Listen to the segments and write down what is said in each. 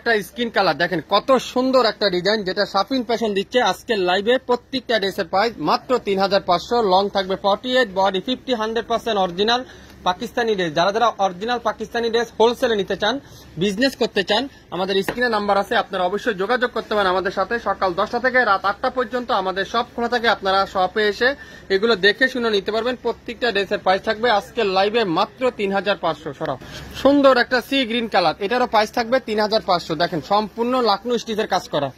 একটা skin colour দেখেন কত সুন্দর একটা ডিজাইন যেটা সাফিন ফ্যাশন দিচ্ছে আজকের লাইভে প্রত্যেকটা ড্রেসের প্রাইস মাত্র তিন লং থাকবে forty eight body fifty hundred percent original Pakistani dress যারা যারা অরিজিনাল পাকিস্তানি ড্রেস হোলসেলে নিতে চান বিজনেস করতে চান আমাদের স্ক্রিনে নাম্বার আছে আপনারা অবশ্যই যোগাযোগ করতে পারেন আমাদের সাথে সকাল দশটা থেকে রাত আটটা পর্যন্ত আমাদের সব খোলা থাকে আপনারা শপে এসে এগুলো দেখে শুনে নিতে পারবেন প্রত্যেকটা ড্রেসের প্রাইস থাকবে আজকের লাইভে মাত্র তিন হাজার পাঁচশো সরাও সুন্দর একটা সি গ্রিন কালার এটারও প্রাইস থাকবে তিন হাজার পাঁচশো দেখেন সম্পূর্ণ লাকনো স্টিচের কাজ করা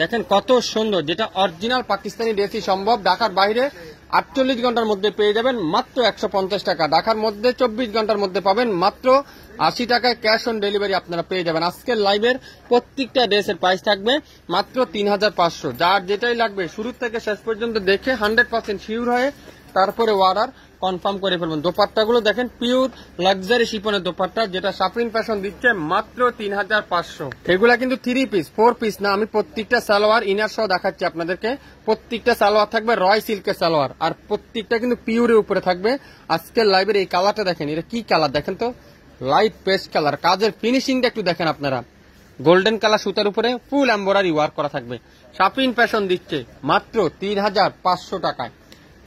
দেখেন কত সুন্দর যেটা অরিজিনাল পাকিস্তানি ড্রেসই সম্ভব ঢাকার বাইরে আটচল্লিশ ঘন্টার মধ্যে পেয়ে যাবেন মাত্র একশো টাকা ঢাকার মধ্যে চব্বিশ ঘন্টার মধ্যে পাবেন মাত্র আশি টাকায় ক্যাশ অন ডেলিভারি আপনারা পেয়ে যাবেন আজকের লাইভের প্রত্যেকটা ড্রেসের প্রাইস থাকবে মাত্র তিন হাজার পাঁচশো যার যেটাই লাগবে শুরু থেকে শেষ পর্যন্ত দেখে হান্ড্রেড পার্সেন্ট শিওর হয়ে তারপরে অর্ডার কনফার্ম করে ফেলবেন গুলো দেখেন পিওর লাক্সারি শিপনের দোপাট্টা যেটা সাফরিন ফ্যাশন দিচ্ছে মাত্র তিন হাজার পাঁচশো এগুলা কিন্তু থ্রি পিস ফোর পিস না আমি প্রত্যেকটা সালোয়ার ইনার সহ দেখাচ্ছি আপনাদেরকে প্রত্যেকটা সালোয়ার থাকবে রয় সিল্কের সালোয়ার আর প্রত্যেকটা কিন্তু পিওরের উপরে থাকবে আজকের লাইভের এই কালারটা দেখেন এটা কি কালার দেখেন তো লাইট পেস্ট কালার কাজের ফিনিশিংটা একটু দেখেন আপনারা গোল্ডেন কালার সুতার উপরে ফুল এম্বরারি ওয়ার্ক করা থাকবে সাফিন ফ্যাশন দিচ্ছে মাত্র তিন হাজার পাঁচশো টাকায়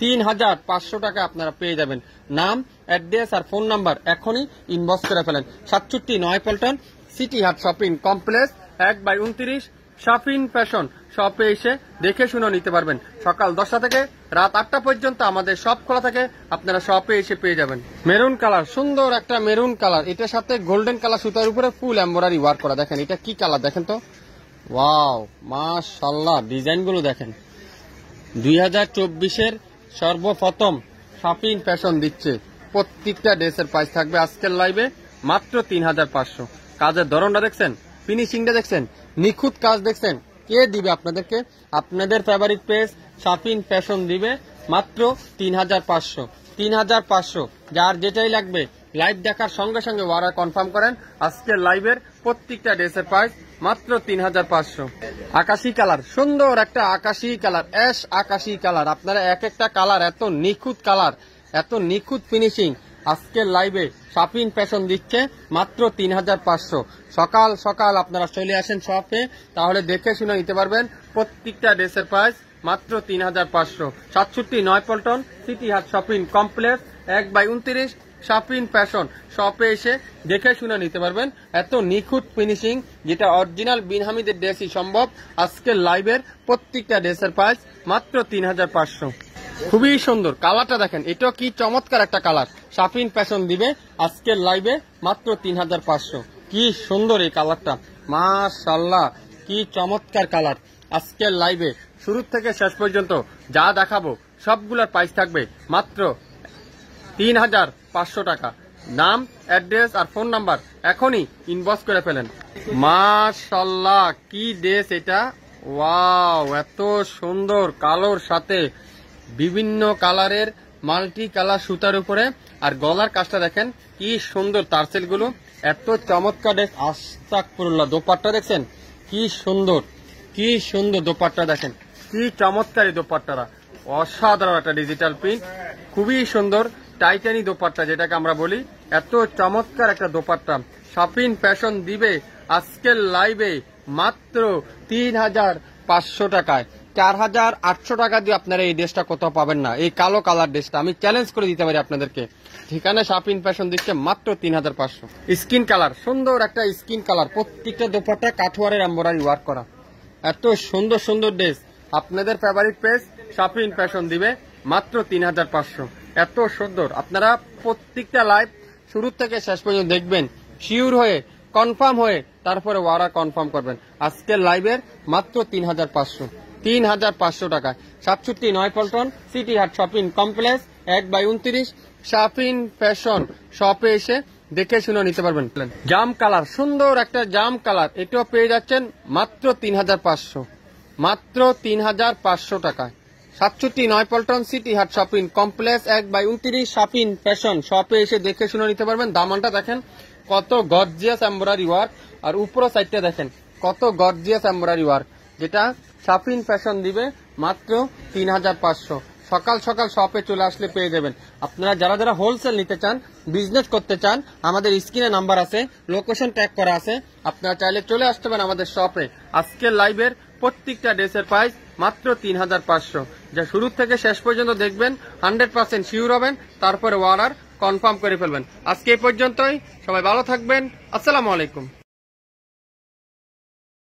তিন হাজার পাঁচশো টাকা আপনারা পেয়ে যাবেন নাম অ্যাড্রেস আর ফোন নাম্বার এখনই ইনবক্স করে ফেলেন সাতষট্টি নয় পল্টন সিটি হাট শপিং কমপ্লেক্স এক বাই উনত্রিশ শপিং ফ্যাশন শপে এসে দেখে শুনে নিতে পারবেন সকাল দশটা থেকে রাত আটটা পর্যন্ত আমাদের শপ খোলা থাকে আপনারা শপে এসে পেয়ে যাবেন মেরুন কালার সুন্দর একটা মেরুন কালার এটার সাথে গোল্ডেন কালার সুতার উপরে ফুল এম্বোরারি ওয়ার্ক করা দেখেন এটা কি কালার দেখেন তো ওয়াও মাশাল্লাহ ডিজাইনগুলো দেখেন দুই হাজার চব্বিশের সর্বপ্রথম শপিং ফ্যাশন দিচ্ছে প্রত্যেকটা ড্রেসের প্রাইস থাকবে আজকের লাইভে মাত্র তিন হাজার পাঁচশো কাজের ধরনটা দেখছেন ফিনিশিংটা দেখছেন নিখুঁত কাজ দেখছেন কে দিবে আপনাদেরকে আপনাদের ফেভারিট পেজ শপিং ফ্যাশন দিবে মাত্র তিন হাজার পাঁচশো তিন হাজার পাঁচশো যার যেটাই লাগবে লাইভ দেখার সঙ্গে সঙ্গে ওয়ারা কনফার্ম করেন আজকের লাইভের প্রত্যেকটা ড্রেসের প্রাইস মাত্র তিন হাজার পাঁচশো আকাশি কালার সুন্দর একটা আকাশি কালার এস আকাশি কালার আপনারা এক একটা কালার এত নিখুঁত কালার এত নিখুঁত ফিনিশিং আজকের লাইভে শপিং ফ্যাশন দিচ্ছে মাত্র তিন হাজার পাঁচশো সকাল সকাল আপনারা চলে আসেন শপে তাহলে দেখে শুনে নিতে পারবেন প্রত্যেকটা ড্রেসের প্রাইস মাত্র তিন হাজার পাঁচশো সাতষট্টি নয় পল্টন সিটি হাট শপিং কমপ্লেক্স এক বাই উনত্রিশ শপিং ফ্যাশন শপে এসে দেখে শুনে নিতে পারবেন এত নিখুঁত ফিনিশিং যেটা অরিজিনাল বিনহামিদের ড্রেসই সম্ভব আজকে লাইভের প্রত্যেকটা ড্রেসের প্রাইস মাত্র তিন হাজার পাঁচশো খুবই সুন্দর কালারটা দেখেন এটা কি চমৎকার একটা কালার শাফিন ফ্যাশন দিবে আজকের লাইভে মাত্র তিন হাজার পাঁচশো কি সুন্দর এই কালারটা মাশাল্লাহ কি চমৎকার কালার আজকের লাইভে শুরু থেকে শেষ পর্যন্ত যা দেখাবো সবগুলোর প্রাইস থাকবে মাত্র তিন হাজার পাঁচশো টাকা নাম অ্যাড্রেস আর ফোন নাম্বার এখনই ইনবক্স করে ফেলেন মাসাল্লাহ কি ড্রেস এটা ওয়াও এত সুন্দর কালোর সাথে বিভিন্ন কালারের মাল্টি কালার সুতার উপরে আর গলার কাজটা দেখেন কি সুন্দর তারসেলগুলো এত চমৎকার ড্রেস আস্তাক পুরুল্লা দোপাট্টা দেখছেন কি সুন্দর কি সুন্দর দোপাট্টা দেখেন কি চমৎকারী দোপাট্টারা অসাধারণ একটা ডিজিটাল প্রিন্ট খুবই সুন্দর টাইটানি দোপাট্টা যেটাকে আমরা বলি এত চমৎকার একটা দোপাট্টা শপিং প্যাশন দিবে আজকের লাইভে মাত্র তিন হাজার পাঁচশো টাকায় চার হাজার আটশো টাকা দিয়ে আপনারা এই ড্রেসটা কোথাও পাবেন না এই কালো কালার ড্রেসটা আমি চ্যালেঞ্জ করে দিতে পারি আপনাদেরকে ঠিকানা শাপিন ফ্যাশন দিচ্ছে মাত্র তিন হাজার পাঁচশো স্কিন কালার সুন্দর একটা স্কিন কালার প্রত্যেকটা দোপাট্টা কাঠুয়ারের এম্বোরারি ওয়ার্ক করা এত সুন্দর সুন্দর ড্রেস আপনাদের ফেভারিট প্রেস শাপিন ফ্যাশন দিবে মাত্র তিন হাজার পাঁচশো এত সুন্দর আপনারা প্রত্যেকটা লাইভ শুরু থেকে শেষ পর্যন্ত দেখবেন শিওর হয়ে কনফার্ম হয়ে তারপরে ওয়ারা কনফার্ম করবেন আজকের লাইভের মাত্র তিন হাজার পাঁচশো তিন হাজার পাঁচশো টাকায় সাতষট্টি নয় পল্টন সিটি হাট শপিং কমপ্লেক্স এক বাই উনত্রিশ শাফিন ফ্যাশন শপে এসে দেখে শুনে নিতে পারবেন জাম কালার সুন্দর একটা জাম কালার এটাও পেয়ে যাচ্ছেন মাত্র তিন হাজার পাঁচশো মাত্র তিন হাজার পাঁচশো টাকায় সাতষট্টি নয় পল্টন সিটি হাট শপিং কমপ্লেক্স এক বাই উনত্রিশ শপিং ফ্যাশন শপে এসে দেখে শুনে নিতে পারবেন দামানটা দেখেন কত গর্জিয়াস এম্বরারি ওয়ার্ক আর উপরো সাইডটা দেখেন কত গর্জিয়াস এম্বরারি ওয়ার্ক যেটা শপিং ফ্যাশন দিবে মাত্র তিন হাজার পাঁচশো সকাল সকাল শপে চলে আসলে পেয়ে যাবেন আপনারা যারা যারা হোলসেল নিতে চান বিজনেস করতে চান আমাদের স্ক্রিনে নাম্বার আছে লোকেশন ট্র্যাক করা আছে আপনারা চাইলে চলে আসতে পারেন আমাদের শপে আজকের লাইভের প্রত্যেকটা ড্রেসের প্রাইস মাত্র তিন হাজার পাঁচশো যা শুরু থেকে শেষ পর্যন্ত দেখবেন হান্ড্রেড পার্সেন্ট শিওর হবেন তারপরে আর কনফার্ম করে ফেলবেন আজকে এই পর্যন্তই সবাই ভালো থাকবেন আসসালামু আলাইকুম